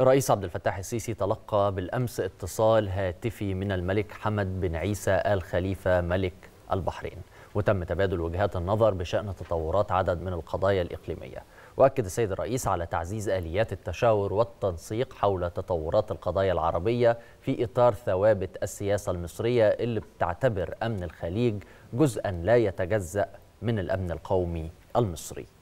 الرئيس عبد الفتاح السيسي تلقى بالامس اتصال هاتفي من الملك حمد بن عيسى ال خليفه ملك البحرين وتم تبادل وجهات النظر بشان تطورات عدد من القضايا الاقليميه واكد السيد الرئيس على تعزيز اليات التشاور والتنسيق حول تطورات القضايا العربيه في اطار ثوابت السياسه المصريه اللي بتعتبر امن الخليج جزءا لا يتجزا من الامن القومي المصري